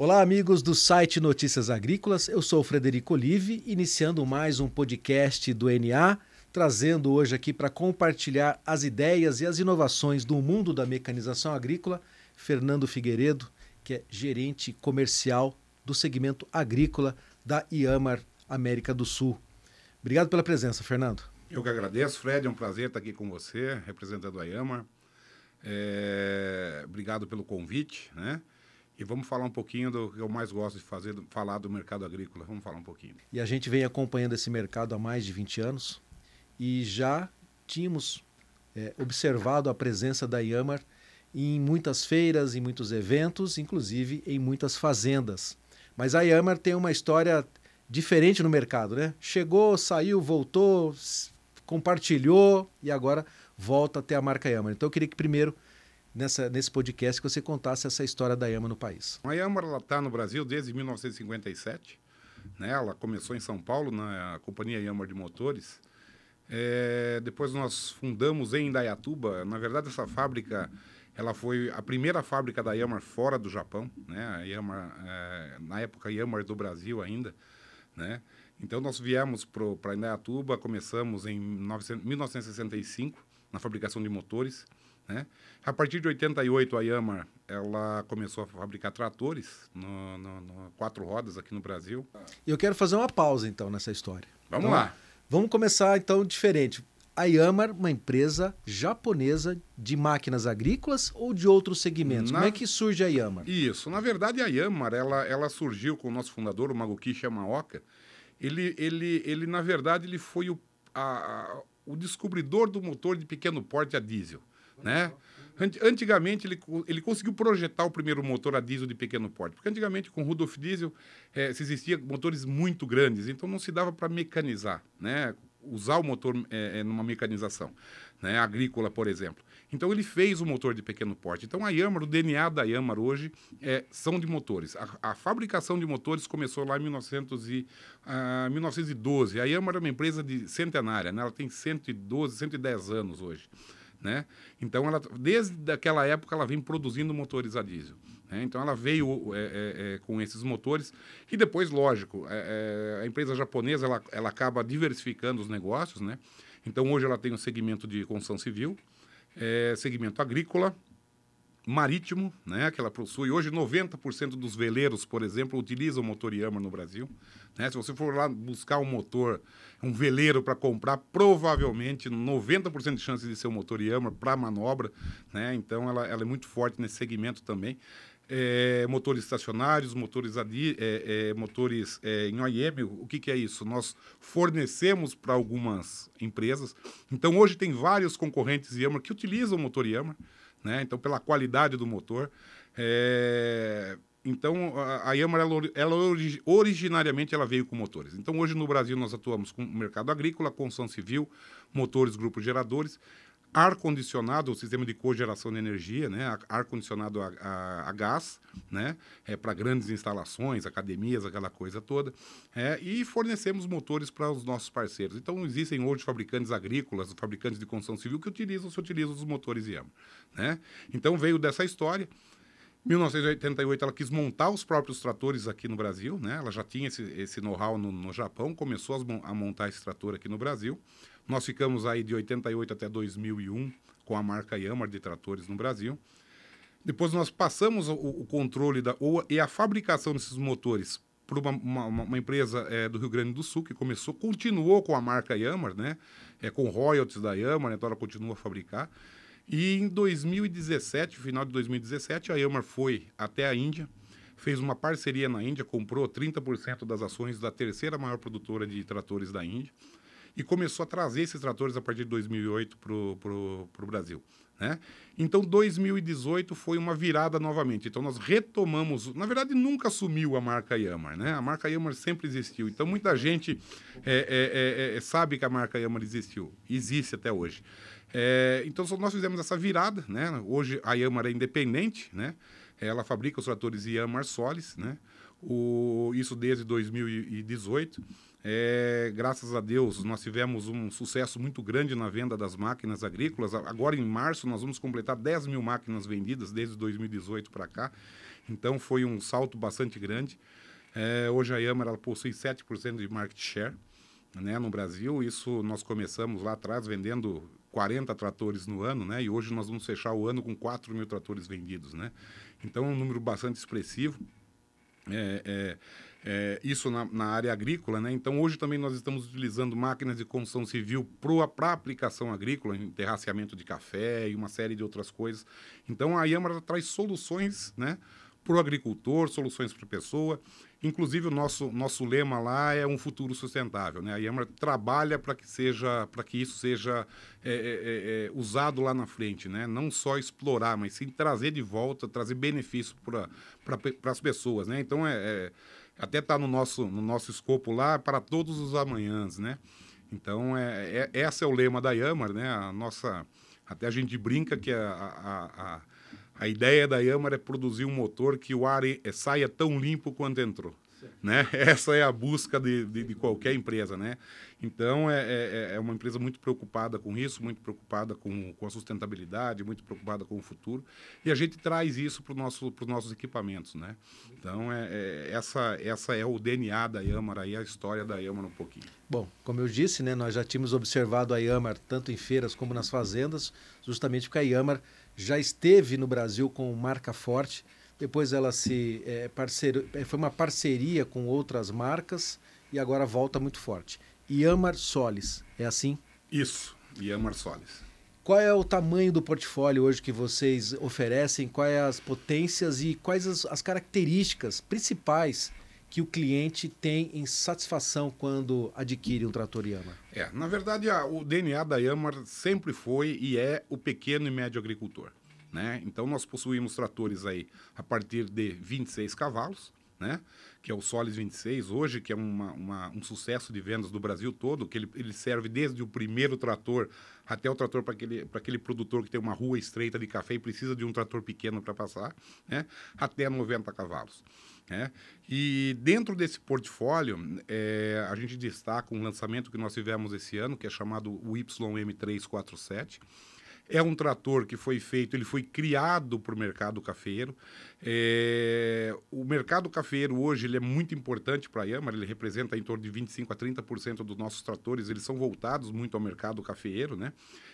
Olá, amigos do site Notícias Agrícolas. Eu sou Frederico Olive, iniciando mais um podcast do NA, trazendo hoje aqui para compartilhar as ideias e as inovações do mundo da mecanização agrícola, Fernando Figueiredo, que é gerente comercial do segmento agrícola da IAMAR América do Sul. Obrigado pela presença, Fernando. Eu que agradeço, Fred. É um prazer estar aqui com você, representando a IAMAR. É... Obrigado pelo convite, né? E vamos falar um pouquinho do que eu mais gosto de fazer, do, falar do mercado agrícola. Vamos falar um pouquinho. E a gente vem acompanhando esse mercado há mais de 20 anos e já tínhamos é, observado a presença da Yamar em muitas feiras, em muitos eventos, inclusive em muitas fazendas. Mas a Yamar tem uma história diferente no mercado, né? Chegou, saiu, voltou, compartilhou e agora volta até a marca Yamar. Então eu queria que primeiro nessa, nesse podcast que você contasse essa história da Yama no país. A Yama está no Brasil desde 1957. Né? Ela começou em São Paulo, na companhia Yama de Motores. É, depois nós fundamos em Indaiatuba. Na verdade, essa fábrica ela foi a primeira fábrica da Yama fora do Japão, né? A Yama é, na época Yama do Brasil ainda, né? Então nós viemos para Indaiatuba, começamos em 1965 na fabricação de motores. Né? A partir de 88, a Yamaha ela começou a fabricar tratores no, no, no, quatro rodas aqui no Brasil. Eu quero fazer uma pausa então nessa história. Vamos então, lá. Vamos começar então diferente. A Yamar, é uma empresa japonesa de máquinas agrícolas ou de outros segmentos? Na... Como é que surge a Yamar? Isso, na verdade a Yamar ela, ela surgiu com o nosso fundador, o Maguki Yamaoka. Ele, ele, ele na verdade ele foi o, a, a, o descobridor do motor de pequeno porte a diesel né? Antigamente, ele, ele conseguiu projetar o primeiro motor a diesel de pequeno porte. Porque antigamente, com Rudolf Diesel, é, se existiam motores muito grandes, então não se dava para mecanizar, né? usar o motor é, numa mecanização, né? agrícola, por exemplo. Então, ele fez o motor de pequeno porte. Então, a Yamaha o DNA da Yamaha hoje, é, são de motores. A, a, fabricação de motores começou lá em 1900 e, 1912. Ah, a Yamaha é uma empresa de centenária, né? ela tem 112, 110 anos hoje. Né? Então, ela, desde aquela época, ela vem produzindo motores a diesel. Né? Então, ela veio é, é, é, com esses motores, e depois, lógico, é, é, a empresa japonesa ela, ela acaba diversificando os negócios. Né? Então, hoje ela tem um segmento de construção civil, é, segmento agrícola, marítimo, né, que ela possui. Hoje, 90% dos veleiros, por exemplo, utilizam motor Yammer no Brasil. Né? Se você for lá buscar um motor, um veleiro para comprar, provavelmente 90% de chance de ser um motor Yammer para manobra. Né? Então, ela, ela é muito forte nesse segmento também. É, motores estacionários, motores, adi, é, é, motores é, em OEM. O que, que, é isso? Nós fornecemos para algumas empresas. Então, hoje tem vários concorrentes Yammer que utilizam o motor Yammer né? Então, pela qualidade do motor. É... Então, a Yamaha ela, ela, originariamente, ela veio com motores. Então, hoje no Brasil, nós atuamos com o mercado agrícola, construção civil, motores, grupos geradores ar-condicionado, o sistema de cogeração de energia, né? ar-condicionado a, a, a, gás, né? é, para grandes instalações, academias, aquela coisa toda, é, e fornecemos motores para os nossos parceiros. Então, existem hoje fabricantes agrícolas, fabricantes de construção civil que utilizam, se utilizam os motores IAMA. Né? Então, veio dessa história, 1988 ela quis montar os próprios tratores aqui no Brasil, né? Ela já tinha esse, esse know-how no, no, Japão, começou a montar esse trator aqui no Brasil. Nós ficamos aí de 88 até 2001 com a marca Yamar de tratores no Brasil. Depois nós passamos o, o controle da, ou, e a fabricação desses motores para uma, uma, uma, empresa é, do Rio Grande do Sul que começou, continuou com a marca Yamar, né? É, com royalties da Yamar, então ela continua a fabricar. E em 2017, final de 2017, a Yamar foi até a Índia, fez uma parceria na Índia, comprou 30% das ações da terceira maior produtora de tratores da Índia e começou a trazer esses tratores a partir de 2008 para o Brasil. Né? Então, 2018 foi uma virada novamente. Então, nós retomamos. Na verdade, nunca sumiu a marca Yamar. Né? A marca Yamar sempre existiu. Então, muita gente é, é, é, é, é sabe que a marca Yamar existiu. Existe até hoje. É, então, nós fizemos essa virada. Né? Hoje, a Yamar é independente. Né? Ela fabrica os tratores Yamar Solis. Né? O, isso desde 2018. É, graças a Deus, nós tivemos um sucesso muito grande na venda das máquinas agrícolas. Agora, em março, nós vamos completar 10 mil máquinas vendidas desde 2018 para cá. Então, foi um salto bastante grande. É, hoje, a Yammer ela possui 7% de market share né, no Brasil. Isso nós começamos lá atrás vendendo 40 tratores no ano, né? E hoje nós vamos fechar o ano com 4 mil tratores vendidos, né? Então, é um número bastante expressivo. É, é, é, isso na, na, área agrícola. Né? Então, hoje também nós estamos utilizando máquinas de construção civil para aplicação agrícola, em terraceamento de café e uma série de outras coisas. Então, a Yamara traz soluções né, para o agricultor, soluções para a pessoa. Inclusive, o nosso, nosso lema lá é um futuro sustentável. Né? A Yamara trabalha para que, seja, que isso seja é, é, é, é, usado lá na frente. Né? Não só explorar, mas sim trazer de volta, trazer benefício para pra, as pessoas. Né? Então, é, é até está no nosso, no nosso escopo lá para todos os amanhãs, né? Então, é, é, esse é o lema da Yammer, né? A nossa, até a gente brinca que a, a, a, a ideia da Yammer é produzir um motor que o ar saia tão limpo quanto entrou. Né? Essa é a busca de, de, de qualquer empresa, né? Então, é, é, é, uma empresa muito preocupada com isso, muito preocupada com, com a sustentabilidade, muito preocupada com o futuro. E a gente traz isso para nosso, os nossos equipamentos, né? Então, é, é, essa, essa é o DNA da Yamar, aí, é a história da Yamar um pouquinho. Bom, como eu disse, né, nós já tínhamos observado a Yamar tanto em feiras como nas fazendas, justamente porque a Yamar já esteve no Brasil com marca forte, depois ela se é, parceiro, é, foi uma parceria com outras marcas e agora volta muito forte. Yamar Solis, é assim? Isso, Yamar Solis. Qual é o tamanho do portfólio hoje que vocês oferecem? Quais as potências e quais as, as características principais que o cliente tem em satisfação quando adquire um trator Yamar? É, na verdade, a, o DNA da Yamar sempre foi e é o pequeno e médio agricultor. Né? Então, nós possuímos tratores aí a partir de 26 cavalos, né? que é o Solis 26, hoje, que é uma, uma, um sucesso de vendas do Brasil todo, que ele, ele serve desde o primeiro trator até o trator para aquele, para aquele produtor que tem uma rua estreita de café e precisa de um trator pequeno para passar, né? até 90 cavalos. Né? E dentro desse portfólio, é, a gente destaca um lançamento que nós tivemos esse ano, que é chamado o YM347, é um trator que foi feito, ele foi criado para o mercado cafeiro. É, o mercado cafeiro hoje ele é muito importante para a Yamar, ele representa em torno de 25 a 30% dos nossos tratores, eles são voltados muito ao mercado cafeiro, né?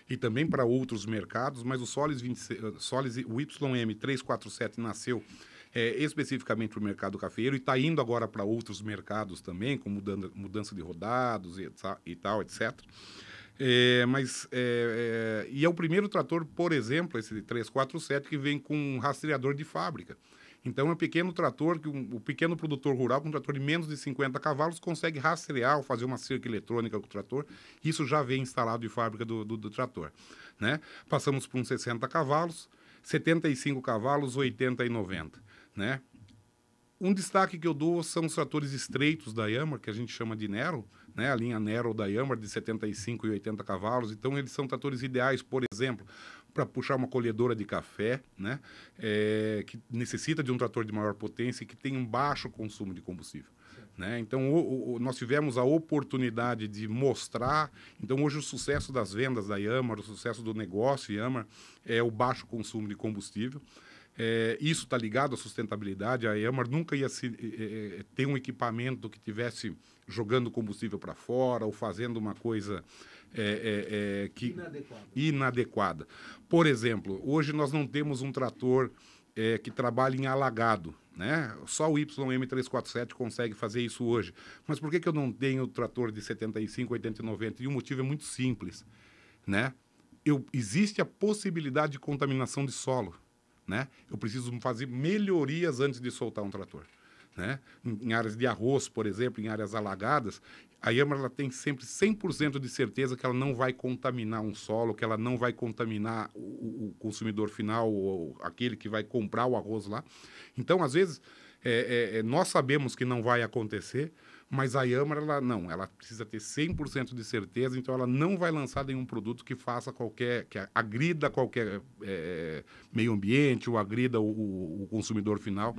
E também para outros mercados, mas o Solis, eh, Solis o YM347 nasceu é, especificamente para o mercado cafeiro e está indo agora para outros mercados também, com mudança de rodados e, e tal, etc. É, mas é, é, e é o primeiro trator, por exemplo, esse 347 que vem com um rastreador de fábrica. Então é um pequeno trator que um, o pequeno produtor rural com um trator de menos de 50 cavalos consegue rastrear ou fazer uma cerca eletrônica com o trator. Isso já vem instalado de fábrica do, do, do trator, né? Passamos por uns 60 cavalos, 75 cavalos, 80 e 90, né? Um destaque que eu dou são os tratores estreitos da Yamaha, que a gente chama de Nero, né, a linha Nero da Yamaha de 75 e 80 cavalos. Então, eles são tratores ideais, por exemplo, para puxar uma colhedora de café, né, é, que necessita de um trator de maior potência e que tem um baixo consumo de combustível. Né? Então, o, o, nós tivemos a oportunidade de mostrar. Então, hoje, o sucesso das vendas da Yamaha, o sucesso do negócio Yamaha, é o baixo consumo de combustível. É, isso está ligado à sustentabilidade. A Emar nunca ia se, é, é, é, ter um equipamento que tivesse jogando combustível para fora ou fazendo uma coisa é, é, que inadequada. inadequada. Por exemplo, hoje nós não temos um trator que trabalhe em alagado. Né? Só o YM347 consegue fazer isso hoje. Mas por que, que eu não tenho o trator de 75, 80 e 90? E o motivo é muito simples. Né? Eu, existe a possibilidade de contaminação de solo né? Eu preciso fazer melhorias antes de soltar um trator, né? Em áreas de arroz, por exemplo, em áreas alagadas, a Yammer ela tem sempre 100% de certeza que ela não vai contaminar um solo, que ela não vai contaminar o, o consumidor final, ou aquele que vai comprar o arroz lá. Então, às vezes, é, é, é nós sabemos que não vai acontecer, mas a Yammer, ela não, ela precisa ter 100% de certeza, então ela não vai lançar nenhum produto que faça qualquer, que agrida qualquer é, meio ambiente ou agrida o, o, consumidor final.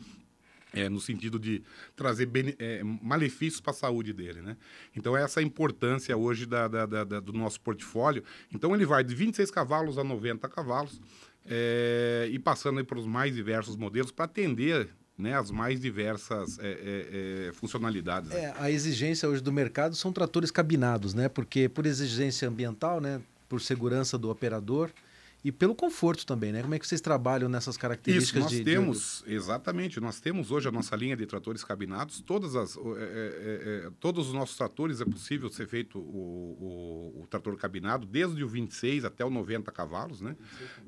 É, no sentido de trazer é, malefícios para a saúde dele, né? Então, essa é a importância hoje da, da, da, do nosso portfólio. Então, ele vai de 26 cavalos a 90 cavalos é, e passando para os mais diversos modelos para atender né, as mais diversas é, é, é funcionalidades. Né? É, a exigência hoje do mercado são tratores cabinados, né? Porque por exigência ambiental, né, por segurança do operador, e pelo conforto também, né? Como é que vocês trabalham nessas características? Isso, nós de, temos, de... exatamente, nós temos hoje a nossa linha de tratores cabinados, todas as, é é, é, é, todos os nossos tratores é possível ser feito o, o, o, trator cabinado, desde o 26 até o 90 cavalos, né?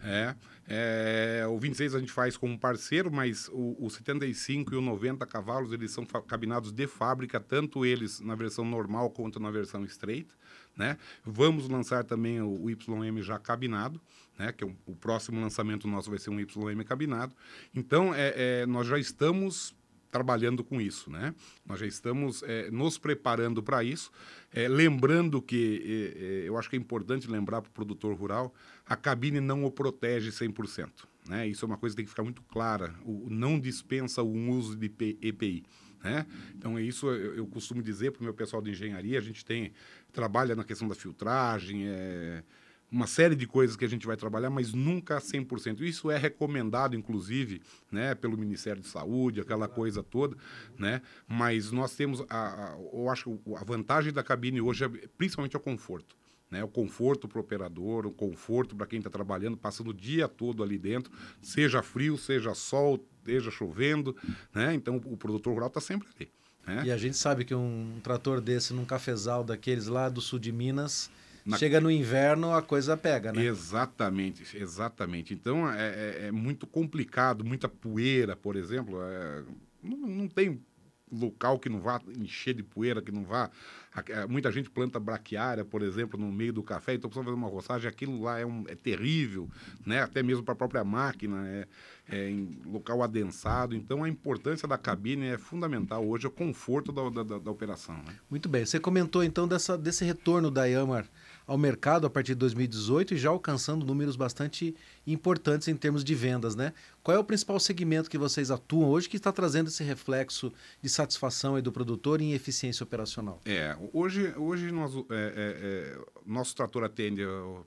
É, é o 26 a gente faz como parceiro, mas o, o 75 e o 90 cavalos, eles são cabinados de fábrica, tanto eles na versão normal quanto na versão estreita, né? Vamos lançar também o YM já cabinado, né? Que é o, o próximo lançamento nosso vai ser um YM cabinado. Então, é, é nós já estamos trabalhando com isso, né? Nós já estamos é, nos preparando para isso, é, lembrando que é, é, eu acho que é importante lembrar para o produtor rural, a cabine não o protege 100%, né? Isso é uma coisa que tem que ficar muito clara. O, não dispensa o uso de EPI. Né? Então é isso eu, eu costumo dizer para o meu pessoal de engenharia. A gente tem trabalha na questão da filtragem, é, uma série de coisas que a gente vai trabalhar, mas nunca 100%. Isso é recomendado, inclusive, né, pelo Ministério de Saúde, aquela coisa toda, né? Mas nós temos, a, a eu acho, a vantagem da cabine hoje é principalmente o conforto. Né, o conforto para o operador, o conforto para quem está trabalhando, passando o dia todo ali dentro, seja frio, seja sol, esteja chovendo, né? Então o produtor rural está sempre ali. Né? E a gente sabe que um trator desse num cafezal daqueles lá do sul de Minas, na... Chega no inverno, a coisa pega, né? Exatamente, exatamente. Então é, é, é muito complicado, muita poeira, por exemplo. É, não, não, tem local que não vá encher de poeira, que não vá. Muita gente planta braquiária, por exemplo, no meio do café, então precisa fazer uma roçagem, aquilo lá é, um, é terrível, né? até mesmo para a própria máquina, é, é, em local adensado. Então, a importância da cabine é fundamental hoje, é o conforto da, da, da, da operação. Né? Muito bem. Você comentou, então, dessa, desse retorno da Yamar ao mercado a partir de 2018 e já alcançando números bastante importantes em termos de vendas, né? Qual é o principal segmento que vocês atuam hoje que está trazendo esse reflexo de satisfação do produtor em eficiência operacional? É, hoje, hoje nós, é, é, é, nosso trator atende a,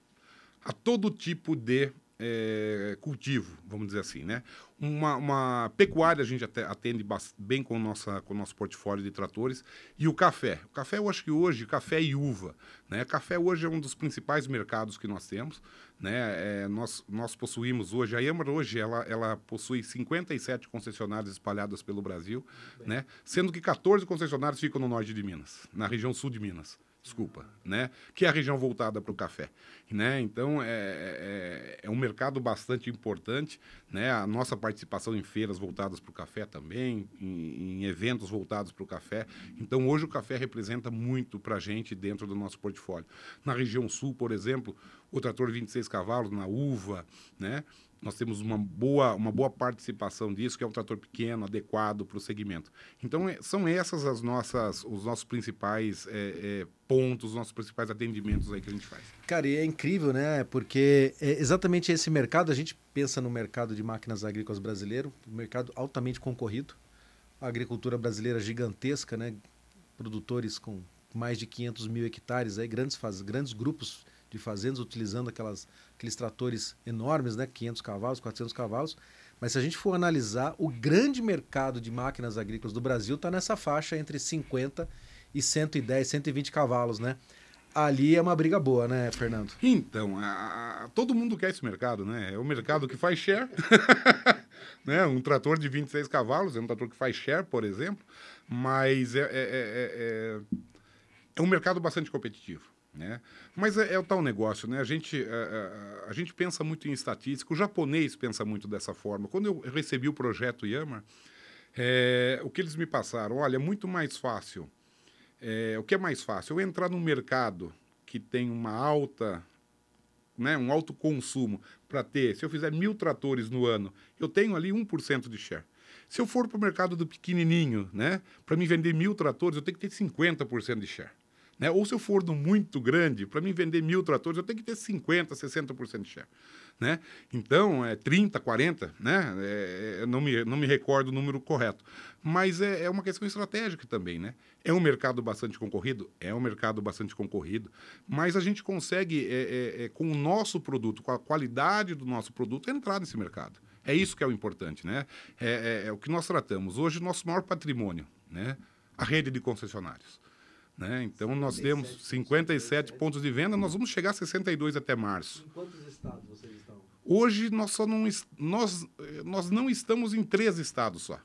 a todo tipo de é, cultivo, vamos dizer assim, né? uma, uma pecuária a gente atende bem com, nossa, com o nosso portfólio de tratores. E o café. O café, eu acho que hoje, café e uva. Né? Café hoje é um dos principais mercados que nós temos. Né? É, nós, nós possuímos hoje, a Âmara hoje, ela, ela possui 57 concessionárias espalhadas pelo Brasil, né? sendo que 14 concessionárias ficam no norte de Minas, na região sul de Minas desculpa, né? Que é a região voltada para o café, né? Então é, é, é, um mercado bastante importante, né? A nossa participação em feiras voltadas para o café também, em, em eventos voltados para o café. Então hoje o café representa muito para a gente dentro do nosso portfólio. Na região sul, por exemplo, o trator 26 cavalos na uva, né? nós temos uma boa, uma boa participação disso, que é um trator pequeno, adequado para o segmento. Então, é, são essas as nossas, os nossos principais é, é, pontos, os nossos principais atendimentos aí que a gente faz. Cara, e é incrível, né? Porque é exatamente esse mercado, a gente pensa no mercado de máquinas agrícolas brasileiro, um mercado altamente concorrido, a agricultura brasileira gigantesca, né? Produtores com mais de 500 mil hectares, aí, grandes, faz, grandes grupos de fazendas utilizando aquelas aqueles tratores enormes, né, 500 cavalos, 400 cavalos. Mas se a gente for analisar, o grande mercado de máquinas agrícolas do Brasil está nessa faixa entre 50 e 110, 120 cavalos, né? ali é uma briga boa, né, Fernando? Então, a, a, todo mundo quer esse mercado, né? É o mercado que faz share. né? Um trator de 26 cavalos é um trator que faz share, por exemplo, mas é, é, é, é, é um mercado bastante competitivo. Né? Mas é, é, o tal negócio, né? A gente, a, é, a, é, é, a, gente pensa muito em estatística, o japonês pensa muito dessa forma. Quando eu recebi o projeto Yammer, é, o que eles me passaram? Olha, é muito mais fácil. É, o que é mais fácil? Eu entrar num mercado que tem uma alta, né, um alto consumo para ter, se eu fizer mil tratores no ano, eu tenho ali 1% de share. Se eu for para o mercado do pequenininho, né, para me vender mil tratores, eu tenho que ter 50% de share. Né? Ou se eu for do muito grande, para mim vender mil tratores, eu tenho que ter 50%, 60% de share. Né? Então, é 30, 40, né? É, é, não, me, não me recordo o número correto. Mas é, é, uma questão estratégica também, né? É um mercado bastante concorrido? É um mercado bastante concorrido. Mas a gente consegue, é, é, é com o nosso produto, com a qualidade do nosso produto, entrar nesse mercado. É isso que é o importante, né? É, o que nós tratamos. Hoje, nosso maior patrimônio, né? A rede de concessionários. Né? Então, nós temos 57 né? pontos de venda, nós vamos chegar a 62 até março. Em quantos estados vocês estão? Hoje, nós, só não, nós, eh, nós não estamos em três estados só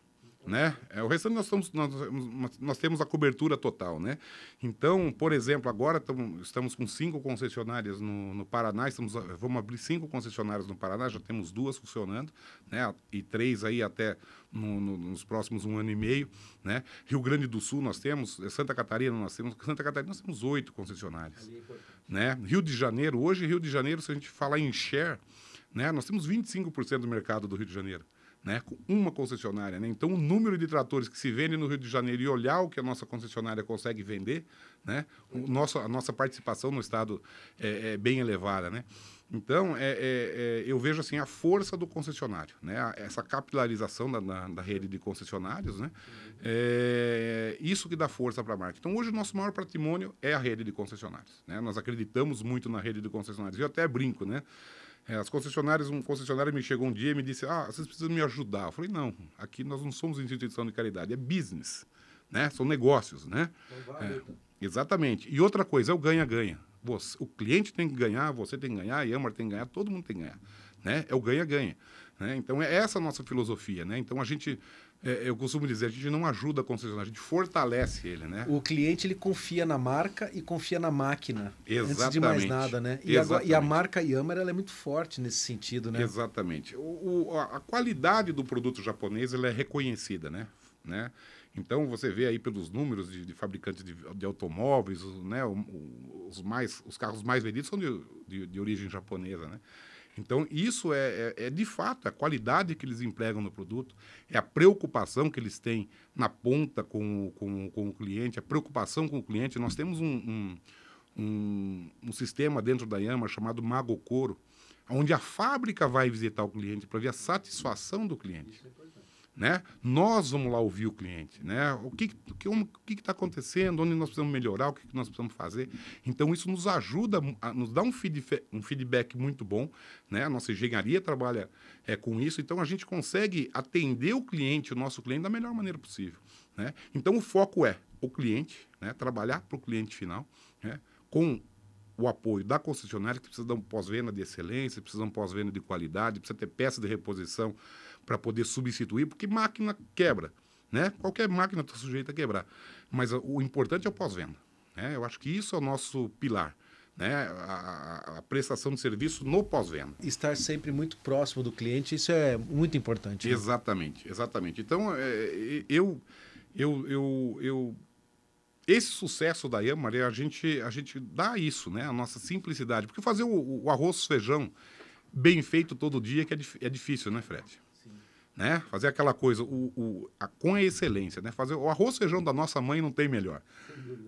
né? É, o restante nós, estamos, nós, nós, temos a cobertura total, né? Então, por exemplo, agora tamo, estamos com cinco concessionárias no, no, Paraná, estamos, vamos abrir cinco concessionárias no Paraná, já temos duas funcionando, né? E três aí até no, no, nos próximos um ano e meio, né? Rio Grande do Sul nós temos, eh, Santa Catarina nós temos, Santa Catarina nós temos oito concessionárias, é né? Rio de Janeiro, hoje Rio de Janeiro, se a gente falar em share, né? Nós temos 25% do mercado do Rio de Janeiro né, com uma concessionária. Né? Então, o número de tratores que se vendem no Rio de Janeiro e olhar o que a nossa concessionária consegue vender, né, o nosso, a nossa participação no Estado é, é bem elevada. Né? Então, é, é, é, eu vejo assim a força do concessionário, né? essa capilarização da, da, da, rede de concessionários, né? É isso que dá força para a marca. Então, hoje o nosso maior patrimônio é a rede de concessionários. Né? Nós acreditamos muito na rede de concessionários. Eu até brinco, né? É, as concessionárias, um concessionário me chegou um dia e me disse: Ah, vocês precisam me ajudar. Eu falei: Não, aqui nós não somos instituição de caridade, é business, né? São negócios, né? Então é, exatamente. E outra coisa é o ganha-ganha. O cliente tem que ganhar, você tem que ganhar, a Yammer tem que ganhar, todo mundo tem que ganhar, né? É o ganha-ganha. Né? Então é essa a nossa filosofia, né? Então a gente é, eu costumo dizer, a gente não ajuda a concessionária, a gente fortalece ele, né? O cliente ele confia na marca e confia na máquina. Exatamente. Antes de mais nada, né? E, agora, e a marca Yammer ela é muito forte nesse sentido, né? Exatamente. O, o, a qualidade do produto japonês ela é reconhecida, né? né? Então você vê aí pelos números de, de fabricantes de, de automóveis, né? O, os mais, os carros mais vendidos são de, de origem japonesa, né? Então, isso é, é, é, de fato a qualidade que eles empregam no produto, é a preocupação que eles têm na ponta com, com, com o cliente, a preocupação com o cliente. Nós temos um, um, um, um sistema dentro da Yama chamado Mago Coro, onde a fábrica vai visitar o cliente para ver a satisfação do cliente. Né? Nós vamos lá ouvir o cliente, né? O que que está acontecendo, onde nós precisamos melhorar, o que, que, nós precisamos fazer. Então isso nos ajuda, a, nos dá um feedback, um feedback muito bom, né? A nossa engenharia trabalha é, com isso, então a gente consegue atender o cliente, o nosso cliente da melhor maneira possível, né? Então o foco é o cliente, né? Trabalhar para o cliente final, né? Com o apoio da concessionária que precisa de um pós-venda de excelência, precisa de um pós-venda de qualidade, precisa ter peça de reposição para poder substituir, porque máquina quebra. Né? Qualquer máquina está sujeita a quebrar. Mas ah, o importante é o pós-venda. Né? Eu acho que isso é o nosso pilar. Né? A, a prestação de serviço no pós-venda. Estar sempre muito próximo do cliente, isso é muito importante. Né? Exatamente, exatamente. Então, é, eu, eu, eu, eu, esse sucesso da Yamari, a gente, a gente dá isso, né? A nossa simplicidade. Porque fazer o, o arroz, feijão bem feito todo dia que é, é difícil, né, Fred? né? Fazer aquela coisa, o, o, a, com a excelência, né? Fazer o arroz feijão da nossa mãe não tem melhor,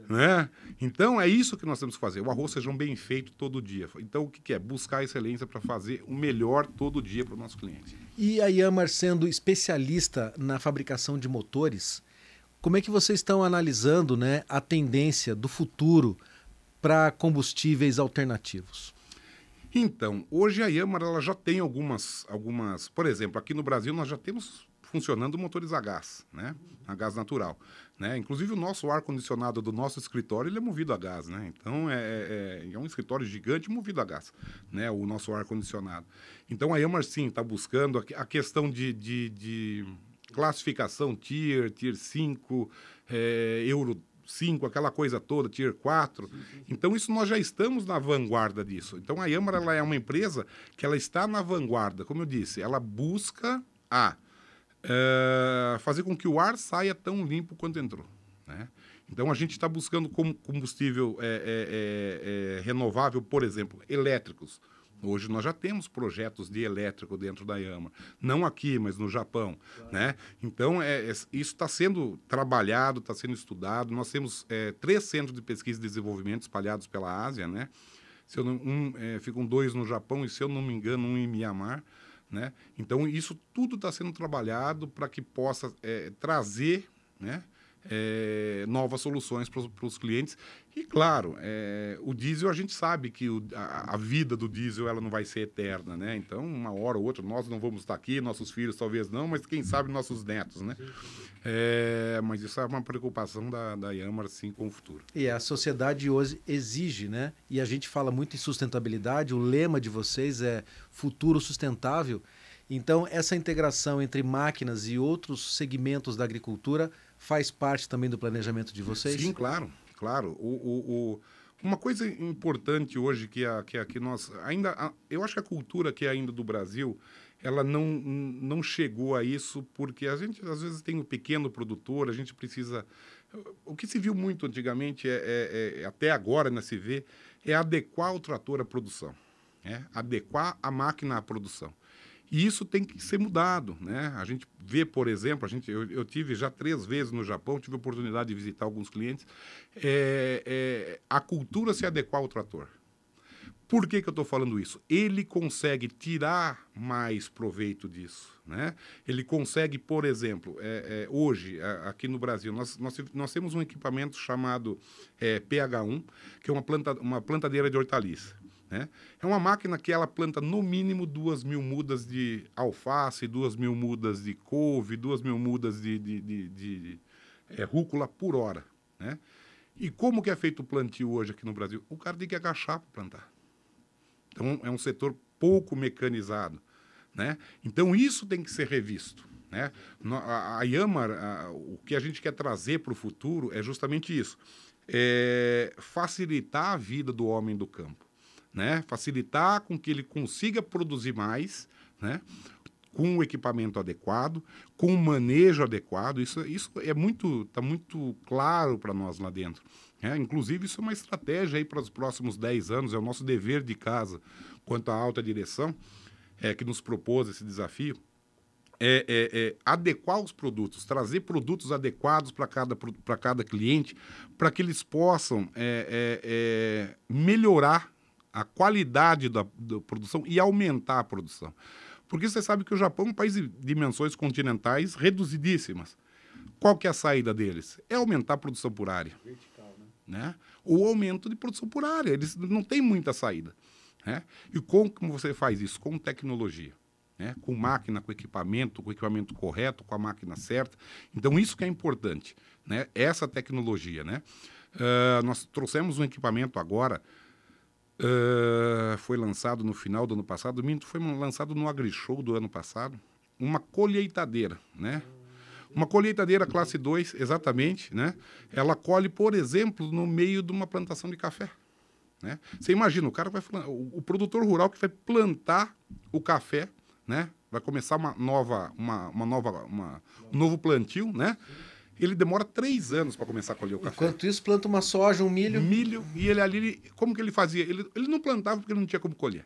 né? Então é isso que nós temos que fazer, o arroz feijão bem feito todo dia. Então o que, que é? Buscar a excelência para fazer o melhor todo dia para o nosso cliente. E a Yamar sendo especialista na fabricação de motores, como é que vocês estão analisando, né, a tendência do futuro para combustíveis alternativos? Então, hoje a Yamar ela já tem algumas, algumas, por exemplo, aqui no Brasil nós já temos funcionando motores a gás, né? A gás natural, né? Inclusive o nosso ar condicionado do nosso escritório ele é movido a gás, né? Então é, é, é, é um escritório gigante movido a gás, né? O nosso ar condicionado. Então a Yamar sim está buscando a, questão de, de, de classificação Tier, Tier 5, é, Euro 5, aquela coisa toda, Tier 4. Sim, sim. Então, isso nós já estamos na vanguarda disso. Então, a Yammer uhum. ela é uma empresa que ela está na vanguarda. Como eu disse, ela busca a uh, fazer com que o ar saia tão limpo quanto entrou. Né? Então, a gente está buscando como combustível é, é, é, renovável, por exemplo, elétricos Hoje nós já temos projetos de elétrico dentro da Yama, não aqui, mas no Japão, claro. né? Então é, é isso está sendo trabalhado, está sendo estudado. Nós temos é, três centros de pesquisa e desenvolvimento espalhados pela Ásia, né? Se eu não, um, é, ficam dois no Japão e se eu não me engano um em Myanmar, né? Então isso tudo está sendo trabalhado para que possa é, trazer, né? é, novas soluções para os clientes. E claro, é, o diesel a gente sabe que o, a, a, vida do diesel ela não vai ser eterna, né? Então, uma hora ou outra, nós não vamos estar aqui, nossos filhos talvez não, mas quem sabe nossos netos, né? É, mas isso é uma preocupação da, da Yamar, sim, com o futuro. E a sociedade hoje exige, né? E a gente fala muito em sustentabilidade, o lema de vocês é futuro sustentável. Então, essa integração entre máquinas e outros segmentos da agricultura faz parte também do planejamento de vocês? Sim, claro, claro. O, o, o... Uma coisa importante hoje que a que, a, que nós ainda a, eu acho que a cultura que é ainda do Brasil ela não não chegou a isso porque a gente às vezes tem um pequeno produtor a gente precisa o que se viu muito antigamente é, é, é até agora na né, é adequar o trator à produção é adequar a máquina à produção e isso tem que ser mudado, né? A gente vê, por exemplo, a gente, eu, eu tive já três vezes no Japão, tive a oportunidade de visitar alguns clientes, é, é, a cultura se adequar ao trator. Por que, que eu estou falando isso? Ele consegue tirar mais proveito disso. Né? Ele consegue, por exemplo, é, é, hoje, aqui no Brasil, nós, nós, nós, temos um equipamento chamado é, PH1, que é uma, planta, uma plantadeira de hortaliça. Né? É uma máquina que ela planta no mínimo duas mil mudas de alface, duas mil mudas de couve, duas mil mudas de, de, de, de é, rúcula por hora. Né? E como que é feito o plantio hoje aqui no Brasil? O cara tem que agachar para plantar. Então é um setor pouco mecanizado. Né? Então isso tem que ser revisto. Né? A, a Yamar, a, o que a gente quer trazer para o futuro é justamente isso: é facilitar a vida do homem do campo né? Facilitar com que ele consiga produzir mais, né? Com o equipamento adequado, com o manejo adequado. Isso, isso é muito, tá muito claro para nós lá dentro. É, inclusive, isso é uma estratégia aí para os próximos 10 anos, é o nosso dever de casa quanto à alta direção é, que nos propôs esse desafio. É, é, é adequar os produtos, trazer produtos adequados para cada, cada cliente, para que eles possam é, é, melhorar a qualidade da, da produção e aumentar a produção. Porque você sabe que o Japão é um país de dimensões continentais reduzidíssimas. Qual que é a saída deles? É aumentar a produção por área. Vertical, né? né? Ou aumento de produção por área. Eles não têm muita saída. Né? E como você faz isso? Com tecnologia. Né? Com máquina, com equipamento, com equipamento correto, com a máquina certa. Então, isso que é importante. Né? Essa tecnologia. Né? Uh, nós trouxemos um equipamento agora Uh, foi lançado no final do ano passado, minto, foi lançado no AgriShow do ano passado, uma colheitadeira, né? Uma colheitadeira classe 2, exatamente, né? Ela colhe, por exemplo, no meio de uma plantação de café, né? Você imagina, o cara vai o produtor rural que vai plantar o café, né? Vai começar uma nova uma, uma nova uma, um novo plantio, né? Sim ele demora três anos para começar a colher o café. Enquanto isso, planta uma soja, um milho. Milho. E ele ali, como que ele fazia? Ele, ele não plantava porque não tinha como colher.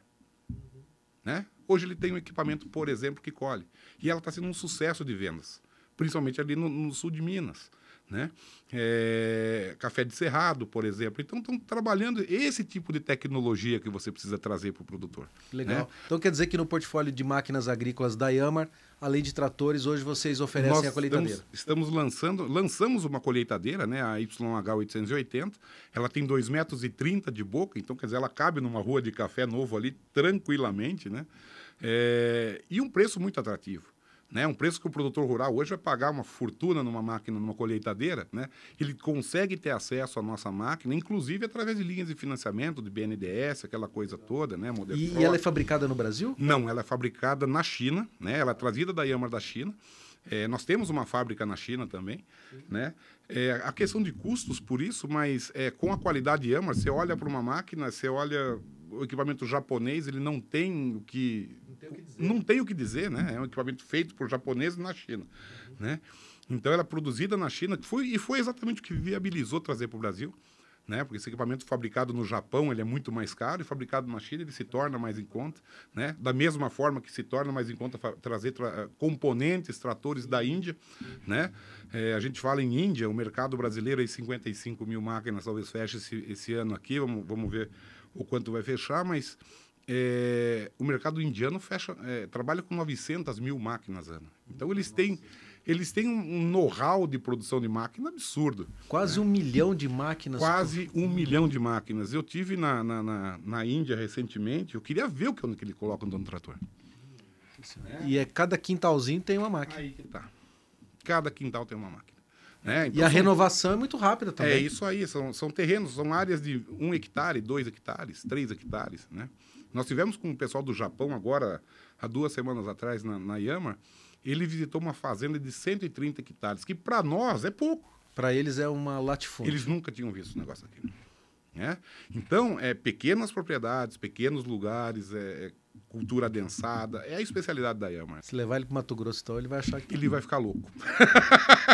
Né? Hoje ele tem um equipamento, por exemplo, que colhe. E ela está sendo um sucesso de vendas, principalmente ali no, no sul de Minas né? É, café de cerrado, por exemplo. Então, estão trabalhando esse tipo de tecnologia que você precisa trazer para o produtor. Né? Legal. Né? Então, quer dizer que no portfólio de máquinas agrícolas da Yamar, além de tratores, hoje vocês oferecem Nós a colheitadeira. Estamos, estamos, lançando, lançamos uma colheitadeira, né? A YH880. Ela tem 2,30 metros e 30 de boca, então, quer dizer, ela cabe numa rua de café novo ali tranquilamente, né? É, e um preço muito atrativo. Né? Um preço que o produtor rural hoje vai pagar uma fortuna numa máquina, numa colheitadeira, né? ele consegue ter acesso à nossa máquina, inclusive através de linhas de financiamento, de BNDES, aquela coisa toda. Né? e, ela é fabricada no Brasil? Não, ela é fabricada na China, né? ela é trazida da Yamar da China. É, nós temos uma fábrica na China também, né? É, a questão de custos por isso, mas é, com a qualidade Yamaha, você olha para uma máquina, você olha o equipamento japonês ele não tem o que não tem o que dizer, o que dizer né? É um equipamento feito por japoneses na China, uhum. né? Então ela é produzida na China que foi e foi exatamente o que viabilizou trazer para o Brasil. Né? Porque esse equipamento fabricado no Japão ele é muito mais caro e fabricado na China ele se torna mais em conta, né? Da mesma forma que se torna mais em conta trazer tra componentes, tratores da Índia, né? É, a gente fala em Índia, o mercado brasileiro é 55 mil máquinas talvez feche esse, esse ano aqui, vamos, vamos ver o quanto vai fechar, mas é, o mercado indiano fecha, é, trabalha com 900 mil máquinas, ano. Então eles Nossa. têm eles têm um know-how de produção de máquina absurdo. Quase né? um milhão de máquinas. Quase por... um milhão de máquinas. Eu tive na, na, na, na, Índia recentemente, eu queria ver o que, que ele coloca no trator. E é, cada quintalzinho tem uma máquina. Aí que tá. Cada quintal tem uma máquina. Né? Então, e a são... renovação é muito rápida é também. É isso aí, são, são terrenos, são áreas de um hectare, dois hectares, três hectares. Né? Nós tivemos com o pessoal do Japão agora, há duas semanas atrás, na, na Yama, ele visitou uma fazenda de 130 hectares, que para nós é pouco. Para eles é uma latifúndia Eles nunca tinham visto esse negócio aqui. Né? Então, é pequenas propriedades, pequenos lugares, é, é cultura adensada. É a especialidade da Yama. Se levar ele para Mato Grosso, então, ele vai achar que... Ele tá vai ficar louco.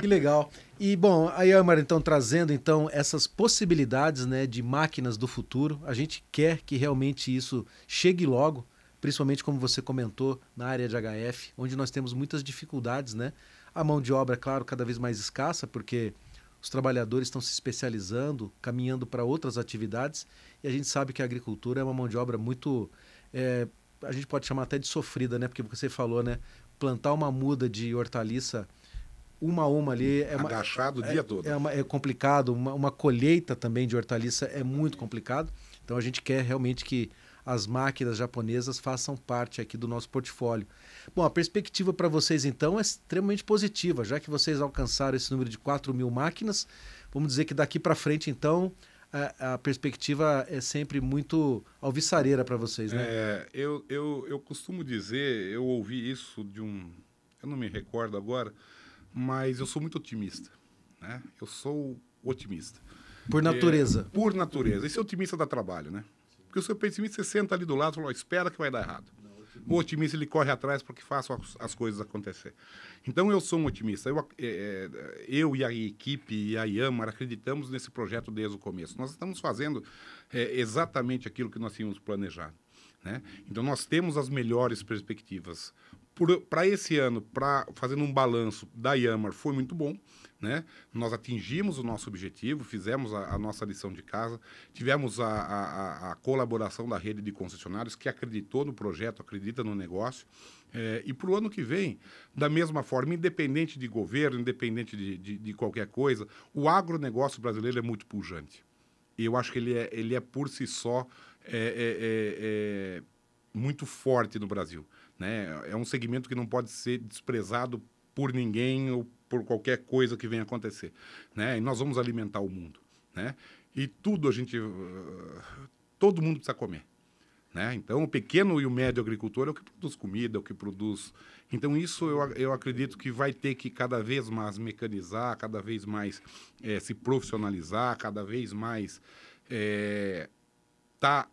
que legal. E bom, aí Amar então trazendo então essas possibilidades, né, de máquinas do futuro. A gente quer que realmente isso chegue logo, principalmente como você comentou na área de HF, onde nós temos muitas dificuldades, né? A mão de obra, claro, cada vez mais escassa, porque os trabalhadores estão se especializando, caminhando para outras atividades, e a gente sabe que a agricultura é uma mão de obra muito. É, a gente pode chamar até de sofrida, né? Porque você falou, né? Plantar uma muda de hortaliça uma a uma ali. É Agachado uma, o dia é, todo. É, uma, é complicado, uma, uma, colheita também de hortaliça é muito complicado. Então a gente quer realmente que as máquinas japonesas façam parte aqui do nosso portfólio. Bom, a perspectiva para vocês então é extremamente positiva, já que vocês alcançaram esse número de 4 mil máquinas, vamos dizer que daqui para frente então a, a, perspectiva é sempre muito alviçareira para vocês, né? É, eu, eu, eu costumo dizer, eu ouvi isso de um, eu não me recordo agora, mas eu sou muito otimista. Né? Eu sou otimista. Por natureza. É, por natureza. Esse otimista dá trabalho, né? Porque o seu pessimista, você senta ali do lado e fala, espera que vai dar errado. O otimista, ele corre atrás para que faça as coisas acontecer. Então, eu sou um otimista. Eu, é, é, eu e a equipe e a Yamar acreditamos nesse projeto desde o começo. Nós estamos fazendo é, exatamente aquilo que nós tínhamos planejado. Né? Então, nós temos as melhores perspectivas para esse ano, para fazendo um balanço da Yammer, foi muito bom. Né? Nós atingimos o nosso objetivo, fizemos a, a nossa lição de casa, tivemos a, a, a, colaboração da rede de concessionários que acreditou no projeto, acredita no negócio. É, e para o ano que vem, da mesma forma, independente de governo, independente de, de, de qualquer coisa, o agronegócio brasileiro é muito pujante. E eu acho que ele é, ele é por si só é, é, é, é muito forte no Brasil. Né? É um segmento que não pode ser desprezado por ninguém ou por qualquer coisa que venha acontecer. Né? E nós vamos alimentar o mundo. Né? E tudo a gente. Ah, todo mundo precisa comer. Né? Então, o pequeno e o médio agricultor é o que produz comida, é o que produz. Então, isso eu, eu acredito que vai ter que cada vez mais mecanizar, cada vez mais é, se profissionalizar, cada vez mais estar eh, é, tá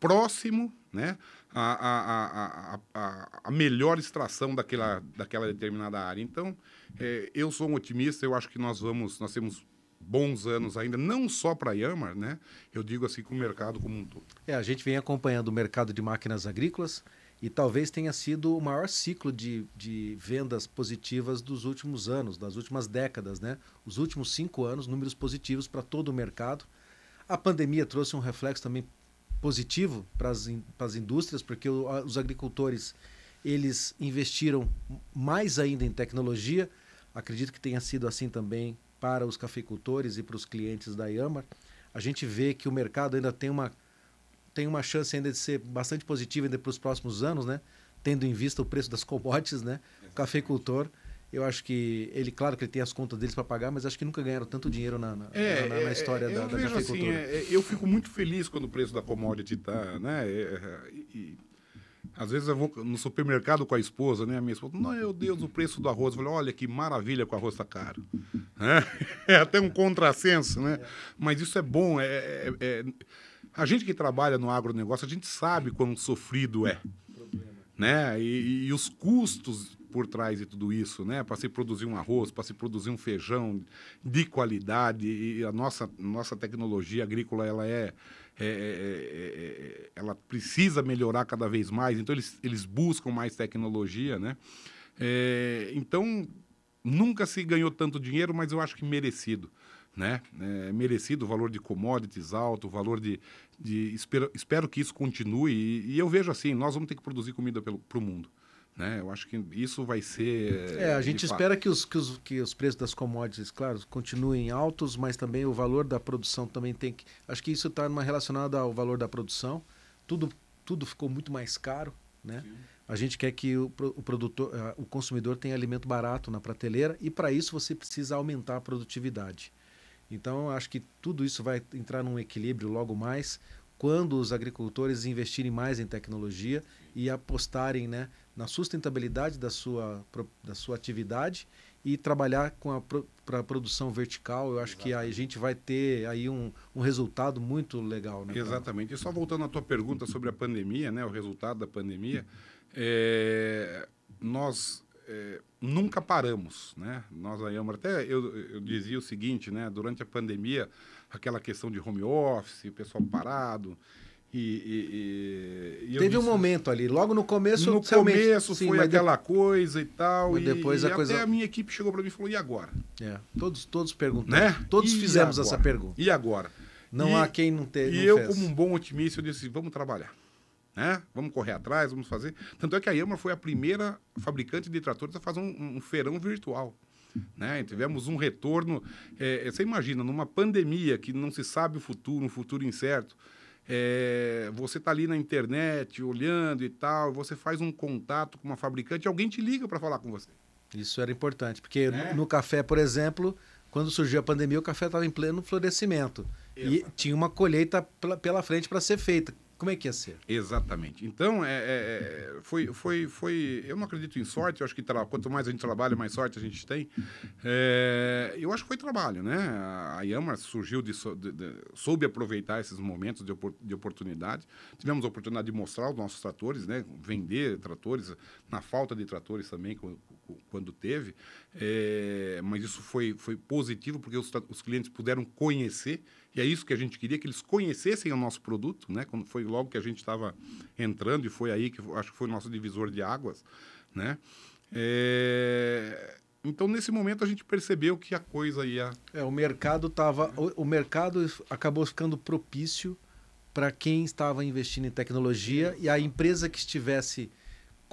próximo né, a, a, a, a, melhor extração daquela, daquela determinada área. Então, é, eu sou um otimista, eu acho que nós vamos, nós temos bons anos ainda, não só para a Yamar, né? Eu digo assim com o mercado como um todo. É, a gente vem acompanhando o mercado de máquinas agrícolas e talvez tenha sido o maior ciclo de, de vendas positivas dos últimos anos, das últimas décadas, né? Os últimos cinco anos, números positivos para todo o mercado. A pandemia trouxe um reflexo também positivo para as in, indústrias, porque o, a, os agricultores eles investiram mais ainda em tecnologia. Acredito que tenha sido assim também para os cafeicultores e para os clientes da Iamar. A gente vê que o mercado ainda tem uma, tem uma chance ainda de ser bastante positivo ainda para os próximos anos, né? tendo em vista o preço das commodities, né? o cafeicultor eu acho que ele, claro que ele tem as contas deles para pagar, mas acho que nunca ganharam tanto dinheiro na, na, é, na, na é, história é, da, assim, agricultura da é, assim, é, Eu fico muito feliz quando o preço da commodity está, né? E, às vezes eu vou no supermercado com a esposa, né? A minha esposa, não, meu Deus, o preço do arroz. Eu falei, olha que maravilha que o arroz está caro. Né, é, até um contrassenso, né? Mas isso é bom. é, a gente que trabalha no agronegócio, a gente sabe quão sofrido é. Né? E, e, os custos por trás de tudo isso, né? Para se produzir um arroz, para se produzir um feijão de qualidade e a nossa nossa tecnologia agrícola ela é, é, é, é, é ela precisa melhorar cada vez mais. Então eles eles buscam mais tecnologia, né? É, então nunca se ganhou tanto dinheiro, mas eu acho que merecido. Né? É, merecido o valor de commodities alto, o valor de. de espero, espero que isso continue. E, e eu vejo assim: nós vamos ter que produzir comida para o mundo. Né? Eu acho que isso vai ser. É, a gente espera que os, que, os, que os preços das commodities, claro, continuem altos, mas também o valor da produção também tem que. Acho que isso está relacionado ao valor da produção. Tudo, tudo ficou muito mais caro. Né? Sim. A gente quer que o, o produtor, o consumidor tenha alimento barato na prateleira e para isso você precisa aumentar a produtividade. Então, acho que tudo isso vai entrar num equilíbrio logo mais quando os agricultores investirem mais em tecnologia e apostarem né, na sustentabilidade da sua, da sua atividade e trabalhar com a pro, produção vertical. Eu acho Exatamente. que a gente vai ter aí um, um resultado muito legal. Né, Exatamente. E só voltando à tua pergunta sobre a pandemia, né, o resultado da pandemia, é, nós é, nunca paramos, né? Nós aí até eu, eu dizia o seguinte, né? Durante a pandemia, aquela questão de home office, o pessoal parado e, e, e Teve um momento ali, logo no começo. No começo sim, foi aquela de... coisa e tal. Mas depois e, a e coisa... até a minha equipe chegou para mim e falou: e agora? É, todos, todos perguntaram. Né? Todos fizemos agora? essa pergunta. E agora? Não há quem não tenha E eu, fez. como um bom otimista, eu disse: vamos trabalhar. Né? Vamos correr atrás, vamos fazer. Tanto é que a Yamaha foi a primeira fabricante de tratores a fazer um, um feirão virtual. Né? Tivemos um retorno. É, é, você imagina, numa pandemia que não se sabe o futuro, um futuro incerto é, você está ali na internet olhando e tal, você faz um contato com uma fabricante, alguém te liga para falar com você. Isso era importante, porque né? no, café, por exemplo, quando surgiu a pandemia, o café estava em pleno florescimento. Exato. E tinha uma colheita pela frente para ser feita. Como é que ia ser? Exatamente. Então, é, é, é, foi, foi, foi. Eu não acredito em sorte, eu acho que quanto mais a gente trabalha, mais sorte a gente tem. É, eu acho que foi trabalho, né? A Yamaha surgiu de, de, de, soube aproveitar esses momentos de, de oportunidade. Tivemos a oportunidade de mostrar os nossos tratores, né? Vender tratores, na falta de tratores também, quando teve. É, mas isso foi, foi positivo, porque os, os clientes puderam conhecer e é isso que a gente queria, que eles conhecessem o nosso produto, né? Quando foi logo que a gente estava entrando, e foi aí que acho que foi o nosso divisor de águas, né? É... Então, nesse momento, a gente percebeu que a coisa ia... É, o mercado tava... o, o mercado acabou ficando propício para quem estava investindo em tecnologia e a empresa que estivesse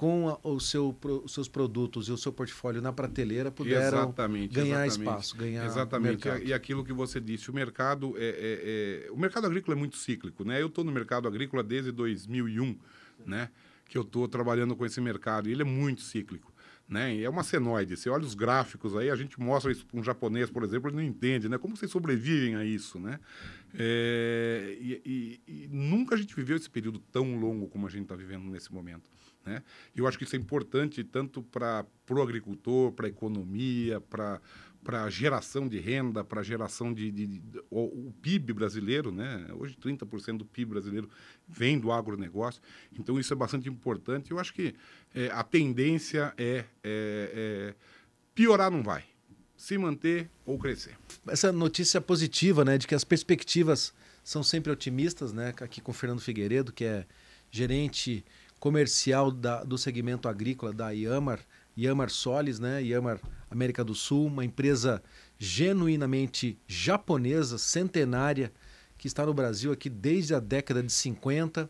com seu, os seus produtos e o seu portfólio na prateleira puderam exatamente, ganhar exatamente. espaço, ganhar Exatamente. Mercado. E aquilo que você disse, o mercado é, é, é... o mercado agrícola é muito cíclico, né? Eu estou no mercado agrícola desde 2001, né? Que eu estou trabalhando com esse mercado. E ele é muito cíclico. Né? E é uma senoide. Você olha os gráficos aí, a gente mostra isso para um japonês, por exemplo, ele não entende, né? Como vocês sobrevivem a isso, né? É... E, e, e nunca a gente viveu esse período tão longo como a gente está vivendo nesse momento. Né? Eu acho que isso é importante tanto para o agricultor, para a economia, para para geração de renda, para geração de, de, de, o, o, PIB brasileiro, né? Hoje 30% do PIB brasileiro vem do agronegócio, então isso é bastante importante. Eu acho que é, a tendência é, é, é piorar não vai, se manter ou crescer. Essa notícia é positiva, né, de que as perspectivas são sempre otimistas, né? Aqui com o Fernando Figueiredo, que é gerente comercial da, do segmento agrícola da Iamar, Iamar Solis, né? Iamar América do Sul, uma empresa genuinamente japonesa, centenária, que está no Brasil aqui desde a década de 50,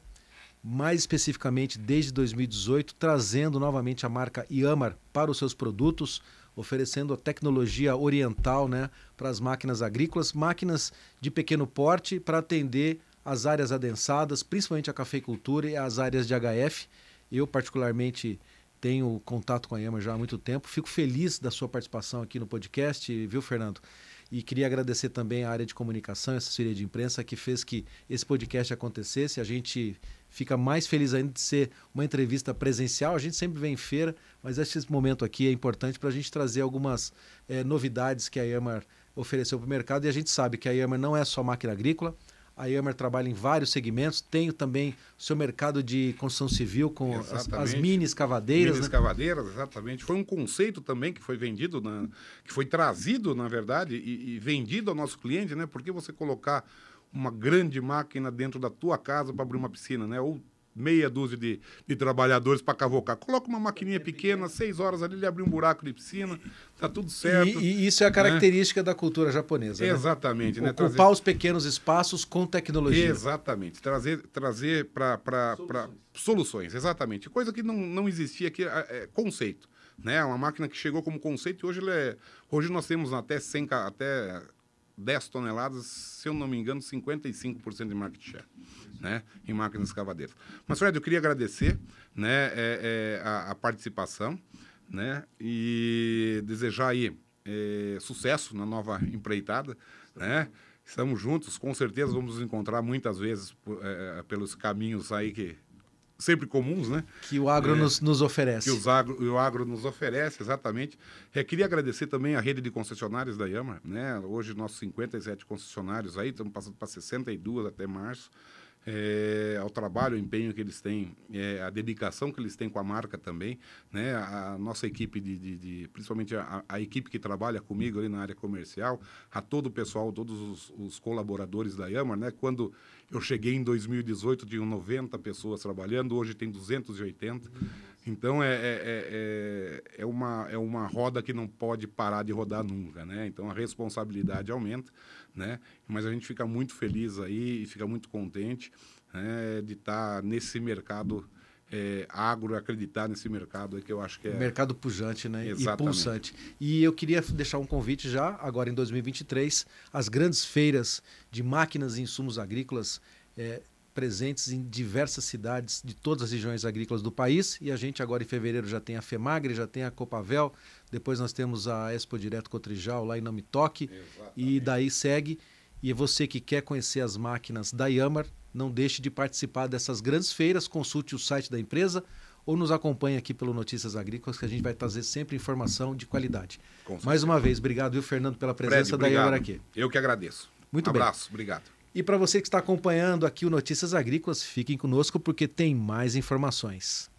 mais especificamente desde 2018, trazendo novamente a marca Iamar para os seus produtos, oferecendo a tecnologia oriental né, para as máquinas agrícolas, máquinas de pequeno porte para atender as áreas adensadas, principalmente a cafeicultura e as áreas de HF. Eu, particularmente, tenho contato com a EMA já há muito tempo. Fico feliz da sua participação aqui no podcast, viu, Fernando? E queria agradecer também a área de comunicação, a assessoria de imprensa, que fez que esse podcast acontecesse. A gente fica mais feliz ainda de ser uma entrevista presencial. A gente sempre vem em feira, mas esse momento aqui é importante para a gente trazer algumas é, novidades que a EMAR ofereceu para o mercado. E a gente sabe que a EMAR não é só máquina agrícola, a Yammer trabalha em vários segmentos. Tem também o seu mercado de construção civil com as, as, mini escavadeiras. Mini né? escavadeiras, exatamente. Foi um conceito também que foi vendido, na, que foi trazido, na verdade, e, e vendido ao nosso cliente, né? Porque você colocar uma grande máquina dentro da tua casa para abrir uma piscina, né? Ou meia dúzia de, de trabalhadores para cavocar. Coloca uma maquininha pequena, seis horas ali, ele abre um buraco de piscina, tá tudo certo. E, e isso é a né? característica né? da cultura japonesa. Né? Exatamente. Né? Ocupar trazer... os pequenos espaços com tecnologia. Exatamente. Trazer, trazer para soluções. soluções, exatamente. Coisa que não, não existia aqui, é, é conceito. Né? É uma máquina que chegou como conceito e hoje, é, hoje nós temos até 100, até 10 toneladas, se eu não me engano, 55% de market share né, em máquinas escavadeiras. Mas, Fred, eu queria agradecer né, é, é, a, a, participação né, e desejar aí é, sucesso na nova empreitada. Né? Estamos juntos, com certeza vamos nos encontrar muitas vezes é, pelos caminhos aí que sempre comuns, né? Que o agro é, nos, nos, oferece. Que os agro, o agro nos oferece, exatamente. É, queria agradecer também a rede de concessionários da Yamaha, né? Hoje nós 57 concessionários aí, estamos passando para 62 até março é, ao trabalho, ao empenho que eles têm, é, a dedicação que eles têm com a marca também, né? A, nossa equipe de, de, de principalmente a, a, equipe que trabalha comigo ali na área comercial, a todo o pessoal, todos os, os colaboradores da Yamar, né? Quando eu cheguei em 2018 tinha 90 pessoas trabalhando, hoje tem 280. Então é, é, é, é, uma, é uma roda que não pode parar de rodar nunca, né? Então a responsabilidade aumenta né? Mas a gente fica muito feliz aí e fica muito contente né, de estar tá nesse mercado é, agro, acreditar nesse mercado que eu acho que é... Mercado pujante, né? Exatamente. E pulsante. E eu queria deixar um convite já, agora em 2023, as grandes feiras de máquinas e insumos agrícolas é, presentes em diversas cidades de todas as regiões agrícolas do país. E a gente agora em fevereiro já tem a FEMAGRE, já tem a Copavel, depois nós temos a Expo Direto Cotrijal lá em Não Me Toque. E daí segue. E é você que quer conhecer as máquinas da Yamar, não deixe de participar dessas grandes feiras. Consulte o site da empresa ou nos acompanhe aqui pelo Notícias Agrícolas, que a gente vai trazer sempre informação de qualidade. Mais uma vez, obrigado, viu, Fernando, pela presença Fred, da Yamar aqui. Eu que agradeço. Muito um bem. abraço, obrigado. E para você que está acompanhando aqui o Notícias Agrícolas, fiquem conosco porque tem mais informações.